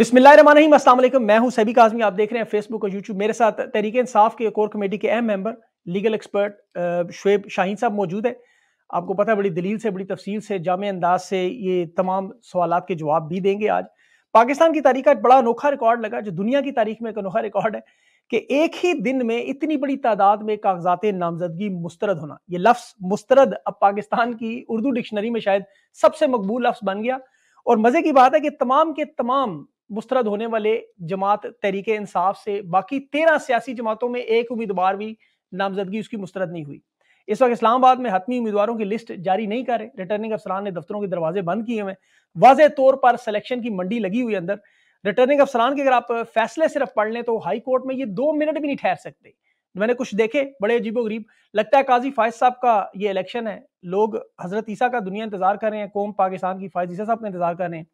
अस्सलाम वालेकुम मैं हूं सभी काजमी आप देख रहे हैं फेसबुक और यूट्यूब मेरे साथ तहरीक इंसाफ के कोर कमेटी के अहम member legal expert Shoaib Shaheen साहब मौजूद है आपको पता है बड़ी दलील से बड़ी तफसील से जाम अंदाज से ये तमाम सवाल के जवाब भी देंगे आज पाकिस्तान की तारीख का बड़ा अनोखा रिकॉर्ड लगा जो दुनिया की तारीख में एक अनोखा रिकॉर्ड है कि एक ही दिन में इतनी बड़ी तादाद में कागजात नामजदगी मुस्तरद होना ये लफ्स मुस्तरद अब पाकिस्तान की उर्दू डिक्शनरी में शायद सबसे मकबूल लफ्स बन गया और मजे की बात है कि तमाम के तमाम मुस्तरद होने वाले जमात तहरीक इंसाफ से बाकी तेरह सियासी जमातों में एक उम्मीदवार भी नामजदगी उसकी मुस्तरद नहीं हुई इस वक्त इस्लामाबाद में हतमी उम्मीदवारों की लिस्ट जारी नहीं कर रहे रिटर्निंग अफसरान ने दफ्तरों के दरवाजे बंद किए हुए वाज तौर पर सिलेक्शन की मंडी लगी हुई अंदर रिटर्निंग अफसरान के अगर आप फैसले सिर्फ पढ़ लें तो हाई कोर्ट में ये दो मिनट भी नहीं ठहर सकते मैंने कुछ देखे बड़े अजीबो गरीब लगता है काजी फायज साहब का ये इलेक्शन है लोग हजरत ईसा का दुनिया इंतजार कर रहे हैं कौम पाकिस्तान की फायज ईसा साहब का इंतजार कर रहे हैं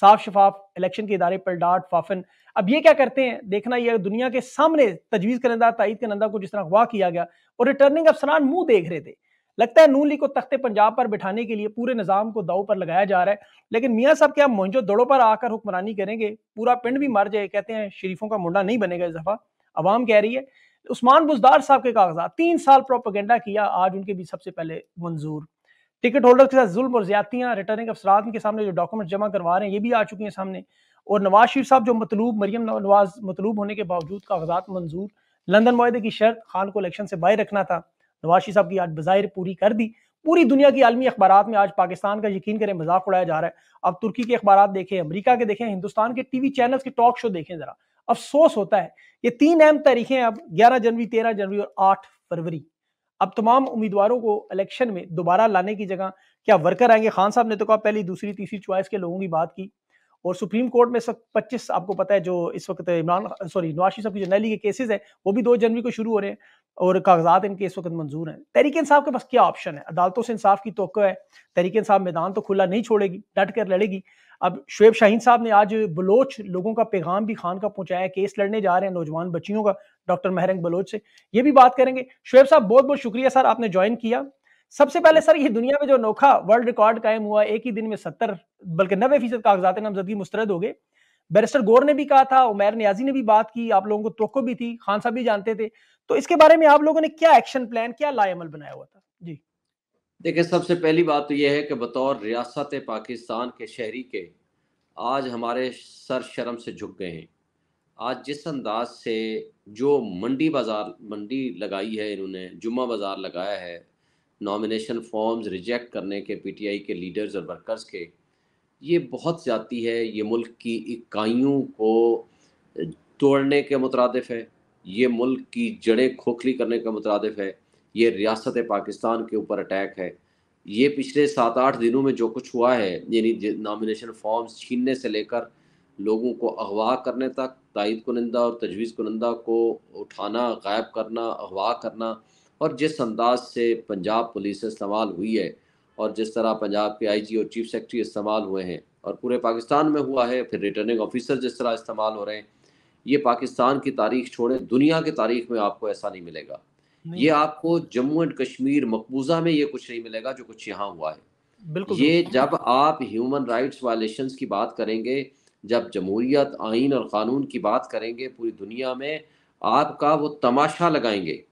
साफ शफाफ इलेक्शन के इदारे पर डाट फाफन अब ये क्या करते हैं देखना यह दुनिया के सामने तजवीज़ करंदा के नंदा को जिस तरह अगवा किया गया और रिटर्निंग अफसरान मुंह देख रहे थे लगता है नून लीग को तख्ते पंजाब पर बिठाने के लिए पूरे निज़ाम को दाव पर लगाया जा रहा है लेकिन मियाँ साहब क्या मोहनजो दड़ों पर आकर हुक्मरानी करेंगे पूरा पिंड भी मर जाए कहते हैं शरीफों का मुंडा नहीं बनेगा इस दफ़ा आवाम कह रही है उस्मान बुजदार साहब के कागजात तीन साल प्रोपोगेंडा किया आज उनके भी सबसे पहले मंजूर टिकट होल्डर के साथ जुल्म और ज्यादतियां रिटर्निंग अफसरान के सामने जो डॉक्यूमेंट जमा करवा रहे हैं ये भी आ चुकी हैं सामने और नवाज शरीफ साहब जो मतलूब मरीम नवाज मतलूब होने के बावजूद कागजात मंजूर लंदन माहे की शर्त खान को इलेक्शन से बाहर रखना था नवाज शरीफ साहब की आज बाहिर पूरी कर दी पूरी दुनिया की आलमी अखबार में आज पाकिस्तान का यकीन करें मजाक उड़ाया जा रहा है अब तुर्की के अखबार देखें अमरीका के देखें हिंदुस्तान के टीवी चैनल के टॉक शो देखें जरा अफसोस होता है ये तीन अहम तारीखें अब ग्यारह जनवरी तेरह जनवरी और आठ फरवरी अब तमाम उम्मीदवारों को इलेक्शन में दोबारा लाने की जगह क्या वर्कर आएंगे खान साहब ने तो कहा पहली दूसरी तीसरी च्वाइस के लोगों की बात की और सुप्रीम कोर्ट में सब पच्चीस आपको पता है जो इस वक्त इमरान सॉरी नवाज साहब की जो नैली के केसेस हैं वो भी दो जनवरी को शुरू हो रहे हैं और कागजात इनके इस वक्त मंजूर हैं तहरीक इंसाफ के पास क्या ऑप्शन है अदालतों से इंसाफ की तो है तहरीक इंसाफ मैदान तो खुला नहीं छोड़ेगी डट कर लड़ेगी अब शुएब शाहीन साहब ने आज बलोच लोगों का पैगाम भी खान का पहुंचाया केस लड़ने जा रहे हैं नौजवान बच्चियों का डॉक्टर महरंग बलोच से ये भी बात करेंगे शुएब साहब बहुत बहुत शुक्रिया सर आपने ज्वाइन किया सबसे पहले सर ये दुनिया में जो अनोखा वर्ल्ड रिकॉर्ड कायम हुआ एक ही दिन में सत्तर बल्कि नब्बे फीसद कागजात नामजदगी मुस्तरद हो गए बैरिस्टर गौर ने भी कहा था उमैर न्याजी ने भी बात की आप लोगों को तो भी थी खान साहब भी जानते थे तो इसके बारे में आप लोगों ने क्या एक्शन प्लान क्या लाएमल बनाया हुआ था देखिए सबसे पहली बात तो यह है कि बतौर रियासत पाकिस्तान के शहरी के आज हमारे सर शर्म से झुक गए हैं आज जिस अंदाज से जो मंडी बाज़ार मंडी लगाई है इन्होंने जुम्मा बाज़ार लगाया है नॉमिनेशन फॉर्म्स रिजेक्ट करने के पीटीआई के लीडर्स और वर्कर्स के ये बहुत ज़्यादा है ये मुल्क की इकाइयों को तोड़ने के मुतरदफ है ये मुल्क की जड़ें खोखली करने का मुतरद है ये रियासत पाकिस्तान के ऊपर अटैक है ये पिछले सात आठ दिनों में जो कुछ हुआ है यानी नामिनेशन फॉर्म्स छीनने से लेकर लोगों को अगवा करने तक तइद कुनंदा और तजवीज़ कुनंदा को उठाना गायब करना अगवा करना और जिस अंदाज से पंजाब पुलिस इस्तेमाल हुई है और जिस तरह पंजाब के आईजी और चीफ सेक्रेटरी इस्तेमाल हुए हैं और पूरे पाकिस्तान में हुआ है फिर रिटर्निंग ऑफिसर जिस तरह इस्तेमाल हो रहे हैं ये पाकिस्तान की तारीख छोड़े दुनिया की तारीख में आपको ऐसा नहीं मिलेगा ये आपको जम्मू एंड कश्मीर मकबूजा में ये कुछ नहीं मिलेगा जो कुछ यहाँ हुआ है बिल्कुल ये जब आप ह्यूमन राइट्स वायलेशन की बात करेंगे जब जमहूरियत आइन और क़ानून की बात करेंगे पूरी दुनिया में आपका वो तमाशा लगाएंगे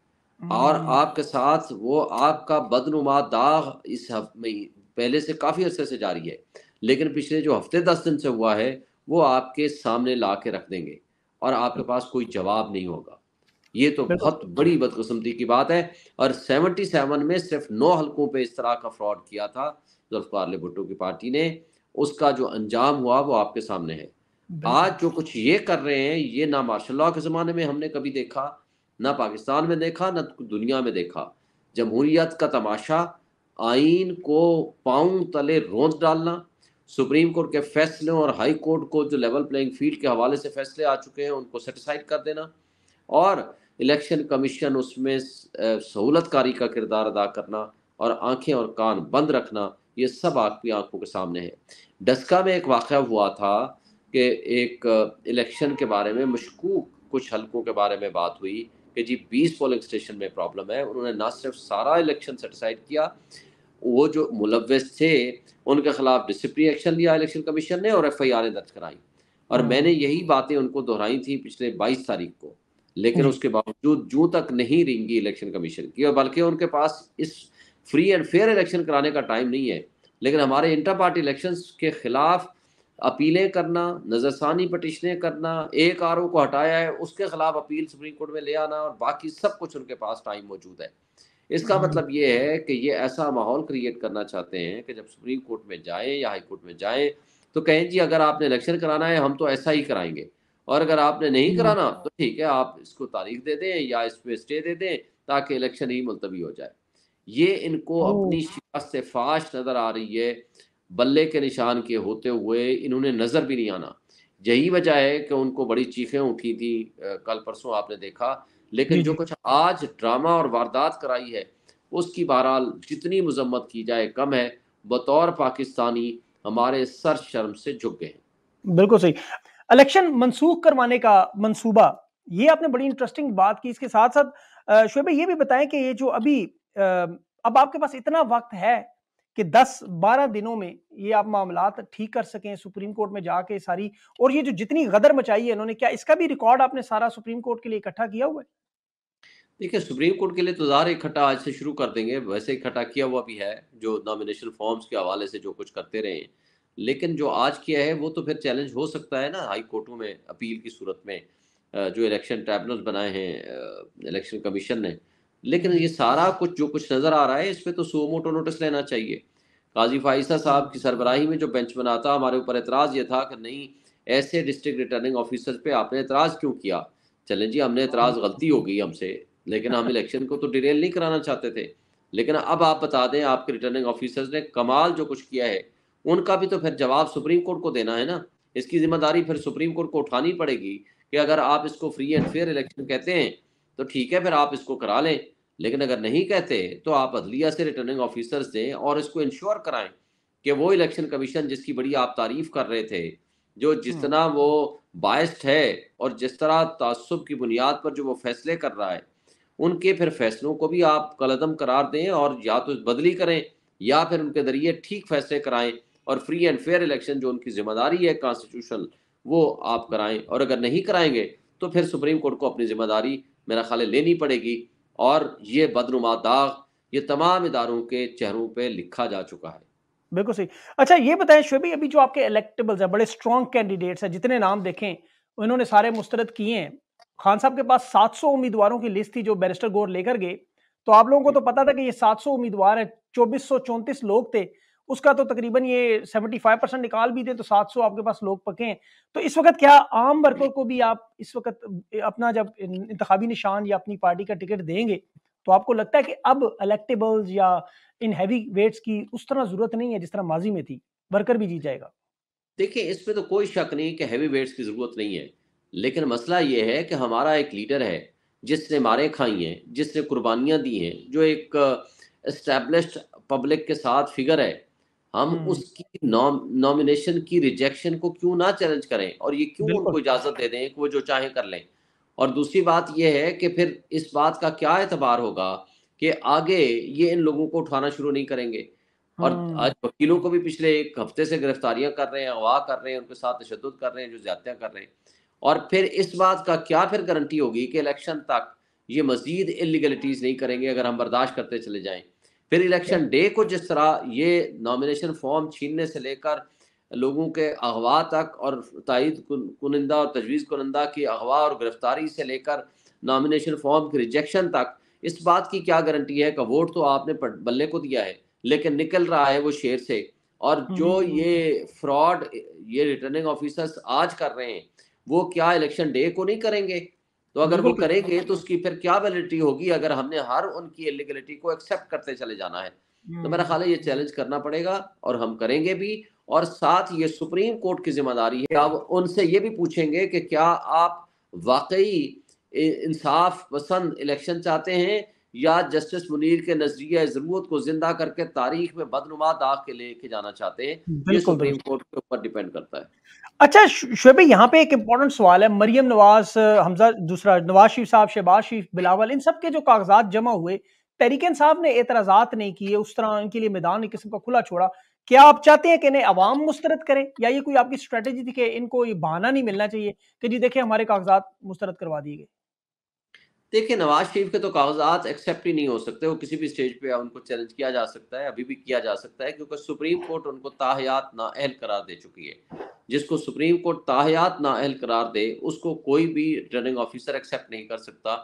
और हम्म। आपके साथ वो आपका बदनुमा दाग इस में पहले से काफ़ी अरसे से जारी है लेकिन पिछले जो हफ्ते दस दिन से हुआ है वो आपके सामने ला के रख देंगे और आपके पास कोई जवाब नहीं होगा ये तो बहुत बड़ी बदकस्मती की बात है और 77 में सिर्फ नौ हलकों पे इस तरह का फ्रॉड किया था जुल्फकार भुट्टो की पार्टी ने उसका जो अंजाम हुआ वो आपके सामने है आज जो कुछ ये कर रहे हैं ये ना मार्शल लॉ के ज़माने में हमने कभी देखा ना पाकिस्तान में देखा ना दुनिया में देखा जमहूरियत का तमाशा आइन को पाँव तले रोंद डालना सुप्रीम कोर्ट के फैसलों और हाई कोर्ट को जो लेवल प्लेइंग फील्ड के हवाले से फैसले आ चुके हैं उनको सेटिसाइड कर देना और इलेक्शन कमीशन उसमें सहूलतकारी का किरदार अदा करना और आंखें और कान बंद रखना ये सब आपकी आंखों के सामने है डस्का में एक वाक़ हुआ था कि एक इलेक्शन के बारे में मशकूक कुछ हलकों के बारे में बात हुई कि जी बीस पोलिंग स्टेशन में प्रॉब्लम है उन्होंने ना सिर्फ सारा इलेक्शन सेटिसाइड किया वो जो मुलवस थे उनके खिलाफ डिसिप्लिन एक्शन लिया इलेक्शन कमीशन ने और एफ आई आर दर्ज कराई और हाँ। मैंने यही बातें उनको दोहराई थी पिछले बाईस तारीख को लेकिन हम्म। उसके बावजूद जू तक नहीं रिंगी इलेक्शन कमीशन की और बल्कि उनके पास इस फ्री एंड फेयर इलेक्शन कराने का टाइम नहीं है लेकिन हमारे इंटर पार्टी इलेक्शन के खिलाफ अपीलें करना नज़रसानी पटिशनें करना एक आर को हटाया है उसके खिलाफ अपील सुप्रीम कोर्ट में ले आना और बाकी सब कुछ उनके पास टाइम मौजूद है इसका हम्म। मतलब ये है कि ये ऐसा माहौल क्रिएट करना चाहते हैं कि जब सुप्रीम कोर्ट में जाए या हाई कोर्ट में जाए तो कहें जी अगर आपने इलेक्शन कराना है हम तो ऐसा ही कराएंगे और अगर आपने नहीं हम्म। कराना तो ठीक है आप इसको तारीख दे दें या इस पे स्टे दे दें ताकि इलेक्शन ही मुलतवी हो जाए ये इनको अपनी शिकस्त से फाश नज़र आ रही है बल्ले के निशान के होते हुए इन्होंने नज़र भी नहीं आना यही वजह है कि उनको बड़ी चीखें उठी थी कल परसों आपने देखा लेकिन जो कुछ आज ड्रामा और वारदात कराई है उसकी बहरहाल जितनी मजम्मत की जाए कम है बतौर पाकिस्तानी हमारे सर शर्म से झुक गए हैं बिल्कुल सही इलेक्शन मनसूख करवाने का मंसूबा ये आपने बड़ी इंटरेस्टिंग बात की इसके साथ साथ शुएब ये भी बताएं कि ये जो अभी अब आपके पास इतना वक्त है कि 10-12 दिनों में ये आप मामला ठीक कर सकें सुप्रीम कोर्ट में जाके सारी और ये जो जितनी गदर मचाई है इन्होंने क्या इसका भी रिकॉर्ड आपने सारा सुप्रीम कोर्ट के लिए इकट्ठा किया हुआ है देखिए सुप्रीम कोर्ट के लिए तो ज़ाहिर इकट्ठा आज से शुरू कर देंगे वैसे इकट्ठा किया हुआ भी है जो नॉमिनेशन फॉर्म्स के हवाले से जो कुछ करते रहे हैं लेकिन जो आज किया है वो तो फिर चैलेंज हो सकता है ना हाई कोर्टों में अपील की सूरत में जो इलेक्शन ट्राइब्यूनल बनाए हैं इलेक्शन कमीशन ने लेकिन ये सारा कुछ जो कुछ नज़र आ रहा है इस पर तो सुमोटो नोटिस लेना चाहिए काजी फाइसा साहब की सरबराही में जो बेंच बना था हमारे ऊपर एतराज़ ये था कि नहीं ऐसे डिस्ट्रिक्ट रिटर्निंग ऑफिसर पे आपने एतराज़ क्यों किया चलें जी हमने एतराज़ गलती हो गई हमसे लेकिन हम इलेक्शन को तो डिटेल नहीं कराना चाहते थे लेकिन अब आप बता दें आपके रिटर्निंग ऑफिसर्स ने कमाल जो कुछ किया है उनका भी तो फिर जवाब सुप्रीम कोर्ट को देना है ना इसकी जिम्मेदारी फिर सुप्रीम कोर्ट को उठानी पड़ेगी कि अगर आप इसको फ्री एंड फेयर इलेक्शन कहते हैं तो ठीक है फिर आप इसको करा लें लेकिन अगर नहीं कहते तो आप अदलिया से रिटर्निंग ऑफिसर्स दें और इसको इंश्योर कराएं कि वो इलेक्शन कमीशन जिसकी बड़ी आप तारीफ कर रहे थे जो जितना हम्म। वो बायस्ड है और जिस तरह तसब की बुनियाद पर जो वो फैसले कर रहा है उनके फिर फैसलों को भी आप कलदम करार दें और या तो बदली करें या फिर उनके जरिए ठीक फैसले कराएं और फ्री एंड फेयर इलेक्शन जो उनकी जिम्मेदारी है कॉन्स्टिट्यूशनल वो आप कराएं और अगर नहीं कराएंगे तो फिर सुप्रीम कोर्ट को अपनी जिम्मेदारी मेरा ख्याल लेनी पड़ेगी और ये बदनुमा दाग ये तमाम इदारों के चेहरों पर लिखा जा चुका है बिल्कुल सही अच्छा ये बताएं शुभी अभी जो आपके इलेक्टेबल्स हैं बड़े स्ट्रॉन्ग कैंडिडेट्स हैं जितने नाम देखें उन्होंने सारे मुस्तरद किए हैं खान साहब के पास 700 उम्मीदवारों की लिस्ट थी जो बैरिस्टर गोर लेकर गए तो आप लोगों को तो पता था कि ये 700 उम्मीदवार हैं चौबीस लोग थे उसका तो तकरीबन ये 75 परसेंट निकाल भी दें तो 700 आपके पास लोग पके हैं तो इस वक्त क्या आम वर्कर को भी आप इस वक्त अपना जब इंतबी निशान या अपनी पार्टी का टिकट देंगे तो आपको लगता है कि अब इलेक्टेबल्स या इन हैवी वेट्स की उस तरह जरूरत नहीं है जिस तरह माजी में थी वर्कर भी जीत जाएगा देखिए इस पर तो कोई शक नहीं कि हैवी वेट्स की ज़रूरत नहीं है लेकिन मसला ये है कि हमारा एक लीडर है जिसने मारे खाई हैं जिसने कुर्बानियाँ दी हैं जो एक इस्टेब्लिश पब्लिक के साथ फिगर है हम हम्म। उसकी नॉमिनेशन की रिजेक्शन को क्यों ना चैलेंज करें और ये क्यों उनको इजाजत दे दें कि वो जो चाहे कर लें और दूसरी बात यह है कि फिर इस बात का क्या एतबार होगा कि आगे ये इन लोगों को उठाना शुरू नहीं करेंगे और हम्म। आज वकीलों को भी पिछले एक हफ्ते से गिरफ्तारियां कर रहे हैं अगवा कर रहे हैं उनके साथ तशद कर रहे हैं जो ज्यादा कर रहे हैं और फिर इस बात का क्या फिर गारंटी होगी कि इलेक्शन तक ये मजीद इलीगलिटीज नहीं करेंगे अगर हम बर्दाश्त करते चले जाएं फिर इलेक्शन डे को जिस तरह ये नॉमिनेशन फॉर्म छीनने से लेकर लोगों के अगवा तक और तइद कुनिंदा और तजवीज़ कुनिंदा की अगवा और गिरफ्तारी से लेकर नॉमिनेशन फॉर्म की रिजेक्शन तक इस बात की क्या गारंटी है कि वोट तो आपने बल्ले को दिया है लेकिन निकल रहा है वो शेर से और हम्म, जो हम्म, हम्म। ये फ्रॉड ये रिटर्निंग ऑफिसर्स आज कर रहे हैं वो क्या इलेक्शन डे को नहीं करेंगे तो अगर वो करेंगे तो उसकी फिर क्या वैलिडिटी होगी अगर हमने हर उनकी एलिगलिटी को एक्सेप्ट करते चले जाना है तो मेरा हम्म। ख्याल है ये चैलेंज करना पड़ेगा और हम करेंगे भी और साथ ये सुप्रीम कोर्ट की जिम्मेदारी है अब उनसे ये भी पूछेंगे कि क्या आप वाकई इंसाफ पसंद इलेक्शन चाहते हैं या जस्टिस मुनीर के नजरिया जरूरत को जिंदा करके तारीख में बदनुमा दाग के लेके जाना चाहते हैं ये सुप्रीम कोर्ट के ऊपर डिपेंड करता है अच्छा शुएब यहाँ पे एक इम्पोर्टेंट सवाल है मरियम नवाज हमजा दूसरा नवाज शरीफ साहब शहबाज शरीफ बिलावल इन सब के जो कागजात जमा हुए तहरीक साहब ने एतराजात नहीं किए उस तरह इनके लिए मैदान एक किस्म का खुला छोड़ा क्या आप चाहते हैं कि इन्हें अवाम मुस्तरद करें या ये कोई आपकी स्ट्रेटेजी थी कि इनको ये बहाना नहीं मिलना चाहिए कि जी देखिए हमारे कागजात मुस्तरद करवा दिए गए देखिए नवाज शरीफ के तो कागजात एक्सेप्ट ही नहीं हो सकते वो किसी भी स्टेज पे उनको चैलेंज किया जा सकता है अभी भी किया जा सकता है क्योंकि सुप्रीम कोर्ट उनको ताहयात नाअहल करार दे चुकी है जिसको सुप्रीम कोर्ट ताहयात नाअहल करार दे उसको कोई भी रिटर्निंग ऑफिसर एक्सेप्ट नहीं कर सकता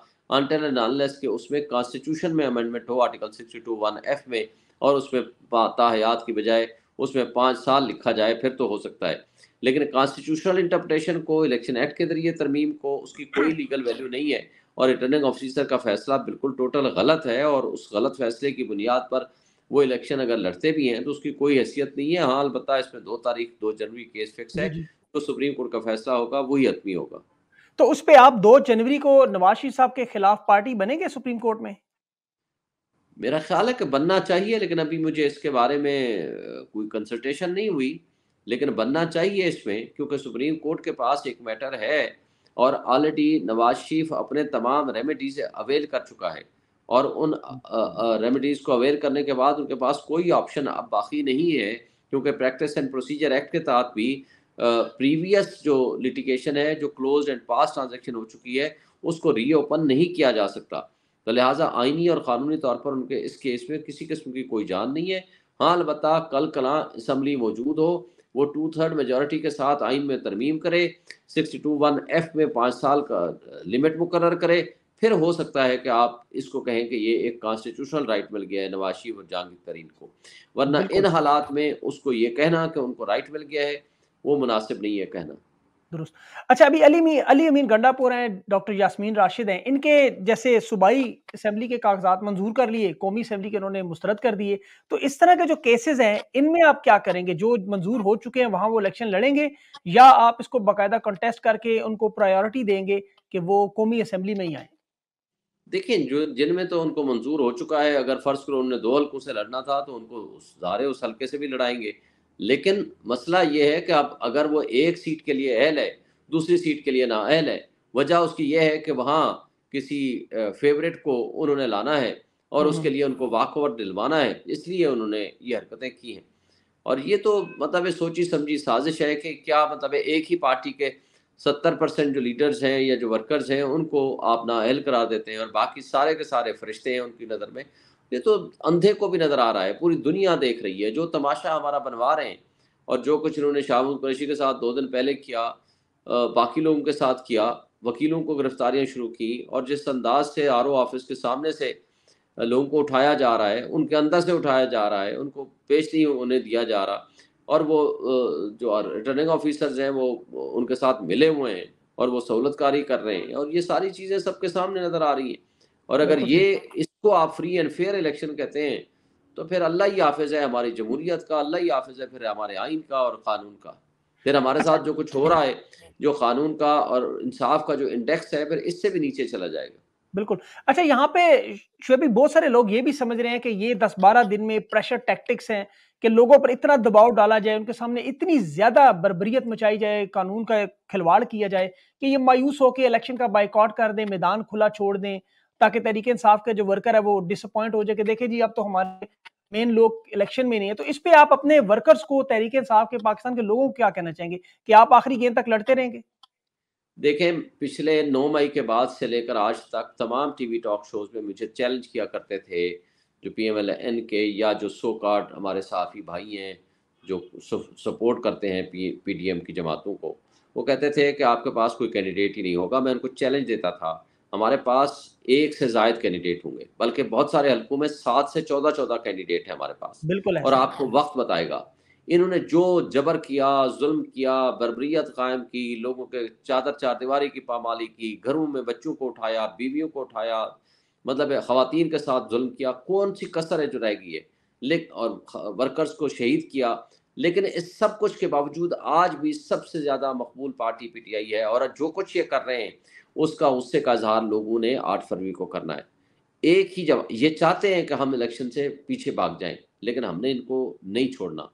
के उसमें कॉन्स्टिट्यूशन में अमेंडमेंट हो article sixty two one F में और उसमें ताहयात की बजाय उसमें पाँच साल लिखा जाए फिर तो हो सकता है लेकिन कॉन्स्टिट्यूशनल इंटरप्रटेशन को इलेक्शन एक्ट के जरिए तरमीम को उसकी कोई लीगल वैल्यू नहीं है और रिटर्निंग ऑफिसर का फैसला बिल्कुल टोटल गलत है और उस गलत फैसले की बुनियाद पर वो इलेक्शन अगर लड़ते भी हैं तो उसकी कोई हैसियत नहीं है हाँ बता इसमें दो तारीख दो जनवरी केस फिक्स है तो सुप्रीम कोर्ट का फैसला होगा वही हतमी होगा तो उस पर आप दो जनवरी को नवाज साहब के खिलाफ पार्टी बनेंगे सुप्रीम कोर्ट में मेरा ख्याल है कि बनना चाहिए लेकिन अभी मुझे इसके बारे में कोई कंसल्टेशन नहीं हुई लेकिन बनना चाहिए इसमें क्योंकि सुप्रीम कोर्ट के पास एक मैटर है और ऑलरेडी नवाज शरीफ अपने तमाम रेमेडीज अवेल कर चुका है और उन रेमेडीज को अवेल करने के बाद उनके पास कोई ऑप्शन अब बाकी नहीं है क्योंकि प्रैक्टिस एंड प्रोसीजर एक्ट के तहत भी प्रीवियस जो लिटिगेशन है जो क्लोज एंड पास ट्रांजेक्शन हो चुकी है उसको रीओपन नहीं किया जा सकता तो लिहाजा आइनी और क़ानूनी तौर पर उनके इस केस में किसी किस्म की कोई जान नहीं है हाँ अलबत् कल कला इसम्बली मौजूद हो वो टू थर्ड मेजोरिटी के साथ आइन में तरमीम करे सिक्सटी टू वन एफ में पाँच साल का लिमिट मुकर करे फिर हो सकता है कि आप इसको कहें कि ये एक कॉन्स्टिट्यूशनल राइट मिल गया है नवाज शरीफ और जहांगीर तरीन को वरना इन हालात में उसको ये कहना कि उनको राइट मिल गया है वो मुनासिब नहीं है कहना दुरुस्त अच्छा अभी अली मी अली अमीन गंडापुर हैं डॉक्टर यासमीन राशिद हैं इनके जैसे सूबाई असम्बली के कागजात मंजूर कर लिए कौमी असम्बली के उन्होंने मुस्तरद कर दिए तो इस तरह के जो केसेज हैं इनमें आप क्या करेंगे जो मंजूर हो चुके हैं वहाँ वो इलेक्शन लड़ेंगे या आप इसको बाकायदा कंटेस्ट करके उनको प्रायोरिटी देंगे कि वो कौमी असम्बली में ही आए देखिए जो जिनमें तो उनको मंजूर हो चुका है अगर फर्ज करो उन्होंने दो हल्कों से लड़ना था तो उनको उस दारे उस हल्के से भी लड़ाएंगे लेकिन मसला ये है कि अब अगर वो एक सीट के लिए अहल है दूसरी सीट के लिए ना अहल है वजह उसकी यह है कि वहाँ किसी फेवरेट को उन्होंने लाना है और हम्म। उसके लिए उनको वाक ओवर दिलवाना है इसलिए उन्होंने ये हरकतें की हैं और ये तो मतलब सोची समझी साजिश है कि क्या मतलब एक ही पार्टी के सत्तर परसेंट जो लीडर्स हैं या जो वर्कर्स हैं उनको आप ना अहल देते हैं और बाकी सारे के सारे फरिश्ते हैं उनकी नज़र में ये तो अंधे को भी नजर आ रहा है पूरी दुनिया देख रही है जो तमाशा हमारा बनवा रहे हैं और जो कुछ इन्होंने शाहू कुरैशी के साथ दो दिन पहले किया बाकी लोगों के साथ किया वकीलों को गिरफ्तारियां शुरू की और जिस अंदाज से आर ऑफिस के सामने से लोगों को उठाया जा रहा है उनके अंदर से उठाया जा रहा है उनको पेश नहीं उन्हें दिया जा रहा और वो जो रिटर्निंग ऑफिसर्स हैं वो उनके साथ मिले हुए हैं और वो सहूलतकारी कर रहे हैं और ये सारी चीज़ें सबके सामने नज़र आ रही हैं और अगर ये इसको आप फ्री एंड फेयर इलेक्शन कहते हैं तो फिर अल्लाह ही हाफिज है हमारी जमहूरियत का अल्लाह ही हाफिज है फिर हमारे आइन का और कानून का फिर हमारे साथ जो कुछ हो रहा है जो कानून का और इंसाफ का जो इंडेक्स है फिर इससे भी नीचे चला जाएगा बिल्कुल अच्छा यहाँ पे शुभी बहुत सारे लोग ये भी समझ रहे हैं कि ये दस बारह दिन में प्रेशर टैक्टिक्स हैं कि लोगों पर इतना दबाव डाला जाए उनके सामने इतनी ज्यादा बरबरीत मचाई जाए कानून का खिलवाड़ किया जाए कि ये मायूस होकर इलेक्शन का बाइकआउट कर दें मैदान खुला छोड़ दें ताकि तहरीक इंसाफ का जो वर्कर है वो डिसअपॉइंट हो जाए कि देखे जी अब तो हमारे मेन लोग इलेक्शन में नहीं है तो इस पे आप अपने वर्कर्स को तहरीक इंसाफ के पाकिस्तान के लोगों को क्या कहना चाहेंगे कि आप आखिरी गेंद तक लड़ते रहेंगे देखें पिछले नौ मई के बाद से लेकर आज तक तमाम टीवी टॉक शोज में मुझे चैलेंज किया करते थे जो पी एम एल एन के या जो सो कार्ड हमारे साफी भाई हैं जो सपोर्ट करते हैं पी पी डी एम की जमातों को वो कहते थे कि आपके पास कोई कैंडिडेट ही नहीं होगा मैं उनको चैलेंज देता था हमारे पास एक से जायद कैंडिडेट होंगे बल्कि बहुत सारे हल्कों में सात से चौदह चौदह कैंडिडेट है हमारे पास बिल्कुल और आपको वक्त बताएगा इन्होंने जो जबर किया जुल्म किया बरबरीत कायम की लोगों के चादर चार दीवारी की पामाली की घरों में बच्चों को उठाया बीवियों को उठाया मतलब खातन के साथ जुल्म किया कौन सी कसर है जो रह गई है लेकिन और वर्कर्स को शहीद किया लेकिन इस सब कुछ के बावजूद आज भी सबसे ज़्यादा मकबूल पार्टी पीटीआई है और जो कुछ ये कर रहे हैं उसका उससे का इजहार लोगों ने आठ फरवरी को करना है एक ही जब ये चाहते हैं कि हम इलेक्शन से पीछे भाग जाएं लेकिन हमने इनको नहीं छोड़ना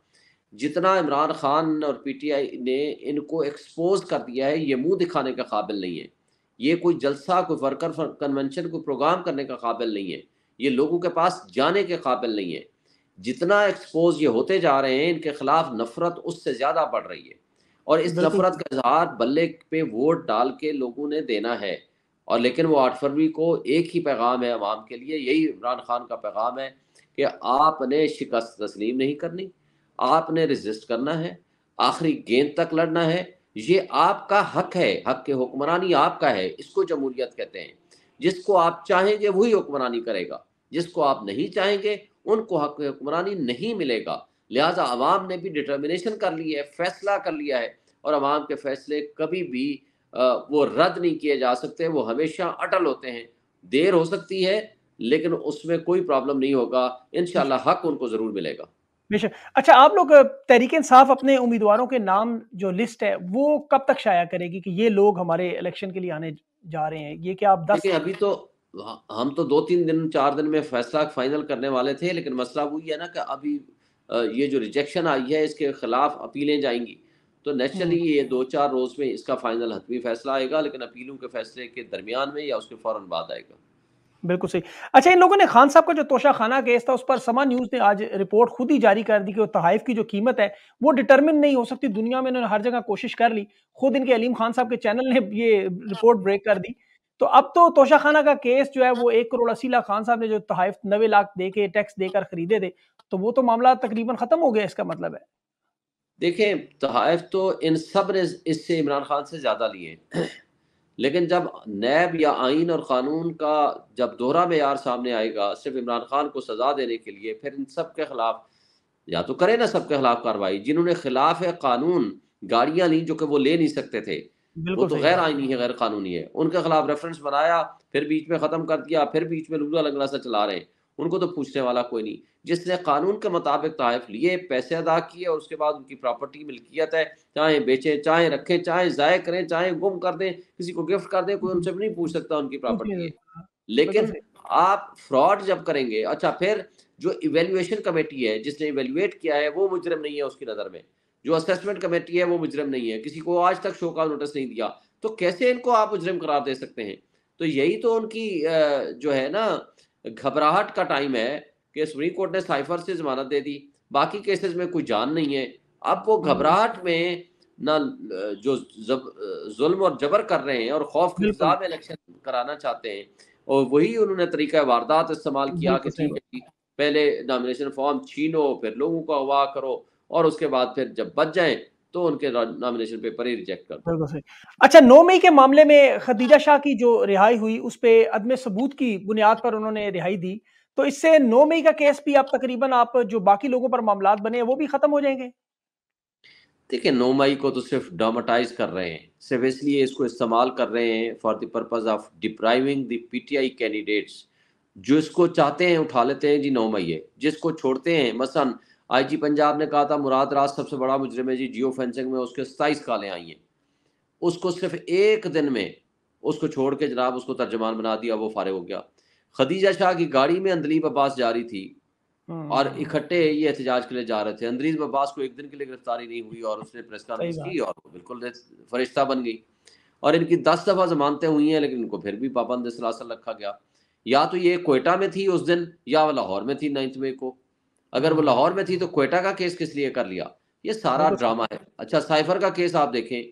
जितना इमरान खान और पीटीआई ने इनको एक्सपोज कर दिया है ये मुंह दिखाने के काबिल नहीं है ये कोई जलसा कोई वर्कर कन्वेंशन कोई प्रोग्राम करने का काबिल नहीं है ये लोगों के पास जाने के काबिल नहीं है जितना एक्सपोज ये होते जा रहे हैं इनके खिलाफ नफरत उससे ज़्यादा बढ़ रही है और इस नफरत का इजहार बल्ले पे वोट डाल के लोगों ने देना है और लेकिन वो आठ फरवरी को एक ही पैगाम है आवाम के लिए यही इमरान खान का पैगाम है कि आपने शिकस्त तस्लीम नहीं करनी आपने रजिस्ट करना है आखिरी गेंद तक लड़ना है ये आपका हक है हक के हुक्मरानी आपका है इसको जमहूरियत कहते हैं जिसको आप चाहेंगे वही हुक्मरानी करेगा जिसको आप नहीं चाहेंगे उनको हक हुक्मरानी नहीं मिलेगा लिहाजा अवाम ने भी डिटर्मिनेशन कर लिया है फैसला कर लिया है और अवाम के फैसले कभी भी वो रद्द नहीं किए जा सकते वो हमेशा अटल होते हैं देर हो सकती है लेकिन उसमें कोई प्रॉब्लम नहीं होगा इन हक उनको ज़रूर मिलेगा बेशक अच्छा आप लोग तहरीक इंसाफ अपने उम्मीदवारों के नाम जो लिस्ट है वो कब तक शाया करेगी कि ये लोग हमारे इलेक्शन के लिए आने जा रहे हैं ये क्या आप दस अभी तो हाँ, हम तो दो तीन दिन चार दिन में फैसला फाइनल करने वाले थे लेकिन मसला वही है ना कि अभी ये जो रिजेक्शन आई है इसके खिलाफ अपीलें जाएंगी तो नेचुरली हम्म। ये दो चार रोज में इसका फाइनल हतमी फैसला आएगा लेकिन अपीलों के फैसले के दरमियान में या उसके फौरन बाद आएगा बिल्कुल सही अच्छा इन लोगों ने खान साहब का जो तोशा खाना केस था उस पर समा न्यूज ने आज रिपोर्ट खुद ही जारी कर दी कि तहाइफ की जो कीमत है वो डिटर्मिन नहीं हो सकती दुनिया में इन्होंने हर जगह कोशिश कर ली खुद इनके अलीम खान साहब के चैनल ने ये रिपोर्ट ब्रेक कर दी तो अब तो तोशाखाना का केस जो है वो एक करोड़ अस्सी लाख खान साहब ने जो तहफ नबे लाख दे के टैक्स देकर खरीदे थे तो वो तो मामला तकरीबन खत्म हो गया इसका मतलब है देखें तहफ तो इन सब ने इससे इमरान खान से ज़्यादा लिए लेकिन जब नैब या आइन और क़ानून का जब दोहरा मैार सामने आएगा सिर्फ इमरान खान को सज़ा देने के लिए फिर इन सब के ख़िलाफ़ या तो करे ना सबके खिलाफ कार्रवाई जिन्होंने खिलाफ है कानून गाड़ियां ली जो कि वो ले नहीं सकते थे वो तो गैर आइनी है गैर कानूनी है उनके खिलाफ रेफरेंस बनाया फिर बीच में ख़त्म कर दिया फिर बीच में लूला लंगड़ा सा चला रहे उनको तो पूछने वाला कोई नहीं जिसने कानून के मुताबिक तहफ लिए पैसे अदा किए और उसके बाद उनकी प्रॉपर्टी मिल्कियत है चाहे बेचे चाहे रखें चाहे ज़ाय करें चाहे गुम कर दें किसी को गिफ्ट कर दें कोई उनसे भी नहीं पूछ सकता उनकी प्रॉपर्टी लेकिन आप फ्रॉड जब करेंगे अच्छा फिर जो इवेल्युएशन कमेटी है जिसने इवेल्युएट किया है वो मुजरम नहीं है उसकी नज़र में जो असेसमेंट कमेटी है वो मुजरम नहीं है किसी को आज तक शो का नोटिस नहीं दिया तो कैसे इनको आप मुजरम करार दे सकते हैं तो यही तो उनकी जो है ना घबराहट का टाइम है कि सुप्रीम कोर्ट ने साइफर से जमानत दे दी बाकी केसेस में कोई जान नहीं है अब वो हम्म। घबराहट में ना जो जब जुल्म और जबर कर रहे हैं और खौफ के साथ इलेक्शन कराना चाहते हैं और वही उन्होंने तरीका वारदात इस्तेमाल किया कि पहले नॉमिनेशन फॉर्म छीनो फिर लोगों को अगवा करो और उसके बाद फिर जब बच जाए तो उनके नॉमिनेशन पेपर ही रिजेक्ट कर अच्छा नौ मई के मामले में खदीजा शाह की जो रिहाई हुई उस पर अदम सबूत की बुनियाद पर उन्होंने रिहाई दी तो इससे नौ मई का केस भी आप तकरीबन आप जो बाकी लोगों पर मामला बने वो भी खत्म हो जाएंगे देखिए नौ मई को तो सिर्फ डॉमाटाइज कर रहे हैं सिर्फ इसलिए इसको इस्तेमाल कर रहे हैं for the purpose of depriving the PTI candidates इसको चाहते हैं उठा लेते हैं जी नौ मई है जिसको छोड़ते हैं मसन आईजी पंजाब ने कहा था मुराद राज सबसे बड़ा मुजरिम है जी जियो फेंसिंग में उसके सताईस कालें आई हैं उसको सिर्फ एक दिन में उसको छोड़ के जनाब उसको तर्जमान बना दिया वो फारग हो गया खदीजा शाह की गाड़ी में अंदलीब अब्बास जा रही थी हम्म। और इकट्ठे ये एहतजाज के लिए जा रहे थे अंदरीब अब्बास को एक दिन के लिए गिरफ्तारी नहीं हुई और उसने प्रेस कॉन्फ्रेंस की और बिल्कुल फरिश्ता बन गई और इनकी दस दफ़ा जमानतें हुई हैं लेकिन इनको फिर भी पाबंद सलासल रखा गया या तो ये कोयटा में थी उस दिन या लाहौर में थी नाइन्थ मे को अगर वो लाहौर में थी तो क्वेटा का केस किस लिए कर लिया ये सारा ड्रामा है अच्छा साइफर का केस आप देखें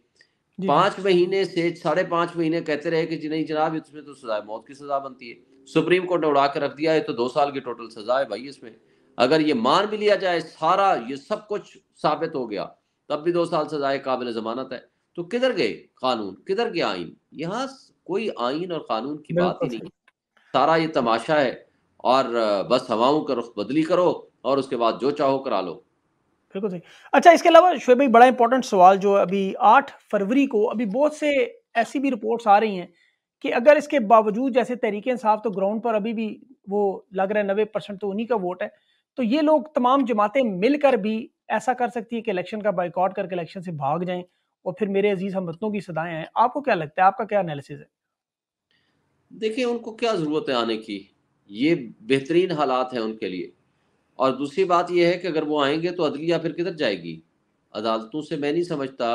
पांच महीने से साढ़े पांच महीने कहते रहे कि जी नहीं जनाब इसमें तो सजा मौत की सजा बनती है सुप्रीम कोर्ट ने उड़ा के रख दिया है तो दो साल की टोटल सजा है भाई इसमें अगर ये मान भी लिया जाए सारा ये सब कुछ साबित हो गया तब भी दो साल सजाए काबिल जमानत है तो किधर गए कानून किधर गया आइन यहाँ कोई आइन और कानून की बात ही नहीं सारा ये तमाशा है और बस हवाओं का रुख बदली करो और उसके बाद जो चाहो करा लो बिल्कुल सही अच्छा इसके अलावा शुएब भाई बड़ा इंपॉर्टेंट सवाल जो अभी आठ फरवरी को अभी बहुत से ऐसी भी रिपोर्ट्स आ रही हैं कि अगर इसके बावजूद जैसे तहरीक इंसाफ तो ग्राउंड पर अभी भी वो लग रहा है नबे परसेंट तो उन्हीं का वोट है तो ये लोग तमाम जमातें मिलकर भी ऐसा कर सकती है कि इलेक्शन का बाइकआउट करके इलेक्शन से भाग जाएं और फिर मेरे अजीज हम वतनों की सदाएं हैं आपको क्या लगता है आपका क्या एनालिसिस है देखिए उनको क्या ज़रूरत है आने की ये बेहतरीन हालात है उनके लिए और दूसरी बात यह है कि अगर वो आएंगे तो अदलिया फिर किधर जाएगी अदालतों से मैं नहीं समझता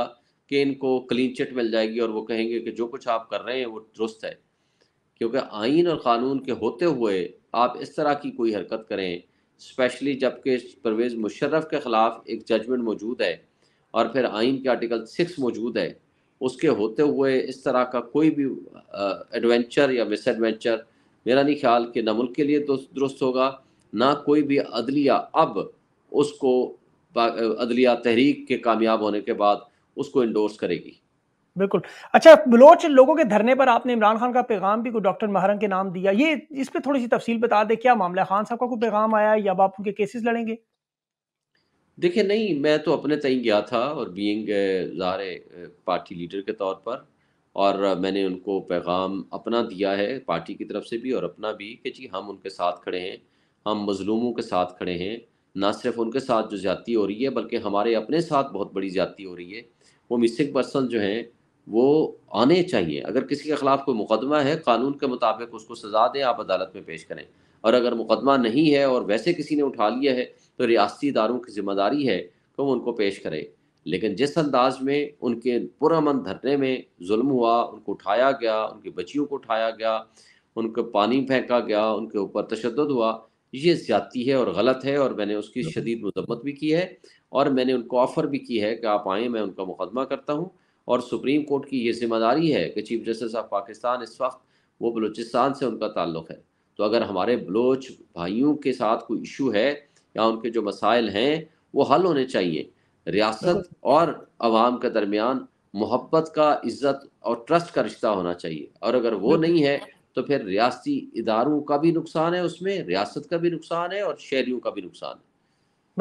कि इनको क्लीन चिट मिल जाएगी और वो कहेंगे कि जो कुछ आप कर रहे हैं वो दुरुस्त है क्योंकि आइन और क़ानून के होते हुए आप इस तरह की कोई हरकत करें स्पेशली जबकि परवेज़ मुशर्रफ के ख़िलाफ़ एक जजमेंट मौजूद है और फिर आइन के आर्टिकल सिक्स मौजूद है उसके होते हुए इस तरह का कोई भी एडवेंचर या मिस एडवेंचर मेरा नहीं ख्याल कि न मुल्क के लिए दुरुस्त होगा ना कोई भी अदलिया अब उसको अदलिया तहरीक के कामयाब होने के बाद उसको इंडोर्स करेगी बिल्कुल अच्छा बलोच लोगों के धरने पर आपने इमरान खान का पैगाम भी को डॉक्टर महरंग के नाम दिया ये इस पर थोड़ी सी तफसील बता दे क्या मामला खान साहब का कोई पैगाम आया या आप उनके केसेस लड़ेंगे देखिए नहीं मैं तो अपने तय गया था और बीइंग पार्टी लीडर के तौर पर और मैंने उनको पैगाम अपना दिया है पार्टी की तरफ से भी और अपना भी कि जी हम उनके साथ खड़े हैं हम मजलूमों के साथ खड़े हैं ना सिर्फ उनके साथ जो ज़्यादी हो रही है बल्कि हमारे अपने साथ बहुत बड़ी ज्यादती हो रही है वो मिसिंग पर्सन जो हैं वो आने चाहिए अगर किसी के ख़िलाफ़ कोई मुकदमा है कानून के मुताबिक उसको सज़ा दें आप अदालत में पेश करें और अगर मुकदमा नहीं है और वैसे किसी ने उठा लिया है तो रियाती इदारों की जिम्मेदारी है कि वो उनको पेश करें लेकिन जिस अंदाज में उनके पुरमन धरने में जुल्म हुआ उनको उठाया गया उनकी बच्चियों को उठाया गया उनको पानी फेंका गया उनके ऊपर तशद हुआ ये ज्यादती है और गलत है और मैंने उसकी हाँ। शदीद मजम्मत भी की है और मैंने उनको ऑफ़र भी की है कि आप आएँ मैं उनका मुकदमा करता हूँ और सुप्रीम कोर्ट की ये जिम्मेदारी है कि चीफ जस्टिस ऑफ पाकिस्तान इस वक्त वो बलूचिस्तान से उनका ताल्लुक़ है तो अगर हमारे बलोच भाइयों के साथ कोई इशू है या उनके जो मसाइल हैं वो हल होने चाहिए रियासत हाँ। और आवाम के दरमियान मोहब्बत का इज्जत और ट्रस्ट का रिश्ता होना चाहिए और अगर वो नहीं है तो फिर रियासती इदारों का भी नुकसान है उसमें रियासत का भी नुकसान है और शहरीों का भी नुकसान है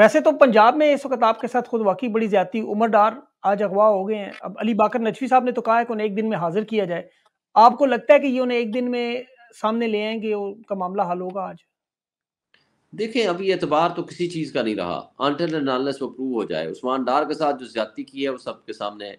वैसे तो पंजाब में इस वक्त आपके साथ खुद वाकई बड़ी ज्यादा उम्र डार आज अगवा हो गए हैं अब अली बाकर नजवी साहब ने तो कहा है कि उन्हें एक दिन में हाजिर किया जाए आपको लगता है कि ये उन्हें एक दिन में सामने ले आएंगे उनका मामला हल होगा आज देखें अभी एतबार तो किसी चीज़ का नहीं रहा आंटे एंड वो प्रूव हो जाए उस्मान डार के साथ जो ज्यादा की है वो सबके सामने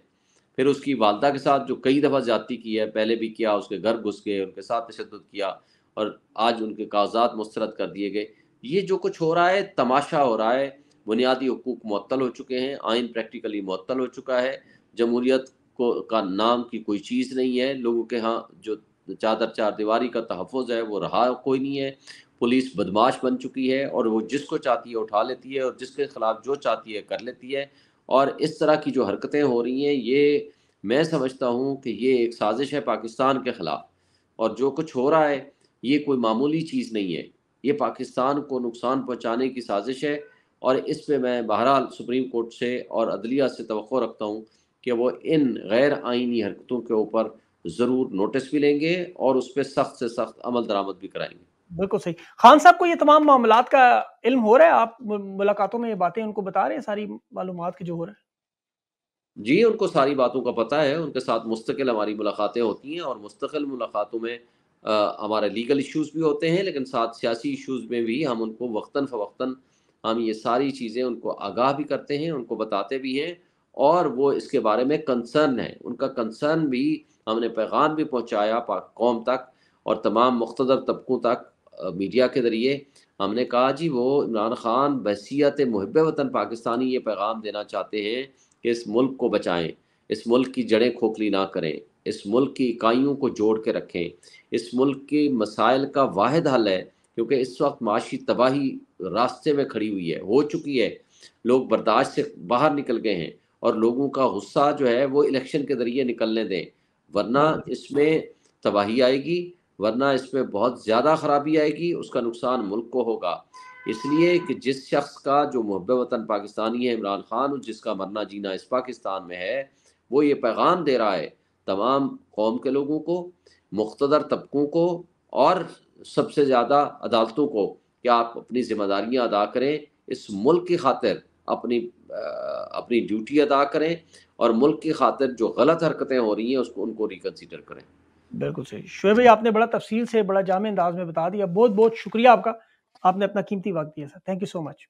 फिर उसकी वालदा के साथ जो कई दफ़ा ज़्यादती की है पहले भी किया उसके घर घुस गए उनके साथ तशद किया और आज उनके कागजात मुस्रद कर दिए गए ये जो कुछ हो रहा है तमाशा हो रहा है बुनियादी हकूक मअतल हो चुके हैं आइन प्रैक्टिकली मअतल हो चुका है जमहूरियत को का नाम की कोई चीज़ नहीं है लोगों के यहाँ जो चादर चार दीवारी का तहफ़ है वो रहा कोई नहीं है पुलिस बदमाश बन चुकी है और वो जिसको चाहती है उठा लेती है और जिसके खिलाफ जो चाहती है कर लेती है और इस तरह की जो हरकतें हो रही हैं ये मैं समझता हूँ कि ये एक साजिश है पाकिस्तान के ख़िलाफ़ और जो कुछ हो रहा है ये कोई मामूली चीज़ नहीं है ये पाकिस्तान को नुकसान पहुँचाने की साजिश है और इस पर मैं बहरहाल सुप्रीम कोर्ट से और अदलिया से तो रखता हूँ कि वो इन गैर आइनी हरकतों के ऊपर ज़रूर नोटिस भी लेंगे और उस पर सख्त से सख्त अमल दरामद भी कराएंगे बिल्कुल सही खान साहब को ये तमाम मामला का इल्म हो रहा है आप मुलाकातों में ये बातें उनको बता रहे हैं सारी मालूम के जो हो रहा है जी उनको सारी बातों का पता है उनके साथ मुस्तकिल हमारी मुलाकातें होती हैं और मुस्तकिल मुलाकातों में आ, हमारे लीगल इश्यूज भी होते हैं लेकिन साथ सियासी इश्यूज में भी हम उनको वक्ता फ़वक्ता हम ये सारी चीज़ें उनको आगाह भी करते हैं उनको बताते भी हैं और वो इसके बारे में कंसर्न है उनका कंसर्न भी हमने पैगाम भी पहुँचाया पाक कौम तक और तमाम मुख्तर तबकों तक मीडिया के ज़रिए हमने कहा जी वो इमरान खान बसीत महब वतन पाकिस्तानी ये पैगाम देना चाहते हैं कि इस मुल्क को बचाएं इस मुल्क की जड़ें खोखली ना करें इस मुल्क की इकाइयों को जोड़ के रखें इस मुल्क के मसाइल का वाद हल है क्योंकि इस वक्त माशी तबाही रास्ते में खड़ी हुई है हो चुकी है लोग बर्दाश्त से बाहर निकल गए हैं और लोगों का गुस्सा जो है वो इलेक्शन के ज़रिए निकलने दें वरना हाँ। इसमें तबाही आएगी वरना इसमें बहुत ज़्यादा ख़राबी आएगी उसका नुकसान मुल्क को होगा इसलिए कि जिस शख्स का जो मुहब वतन पाकिस्तानी है इमरान खान और जिसका मरना जीना इस पाकिस्तान में है वो ये पैगाम दे रहा है तमाम कौम के लोगों को मुख्तर तबकों को और सबसे ज़्यादा अदालतों को कि आप अपनी जिम्मेदारियाँ अदा करें इस मुल्क की खातिर अपनी अपनी ड्यूटी अदा करें और मुल्क की खातिर जो गलत हरकतें हो रही हैं उसको उनको रिकन्सिडर करें बिल्कुल सही शुभ भाई आपने बड़ा तफसील से बड़ा जामे अंदाज में बता दिया बहुत बहुत शुक्रिया आपका आपने अपना कीमती वक्त दिया sir thank you so much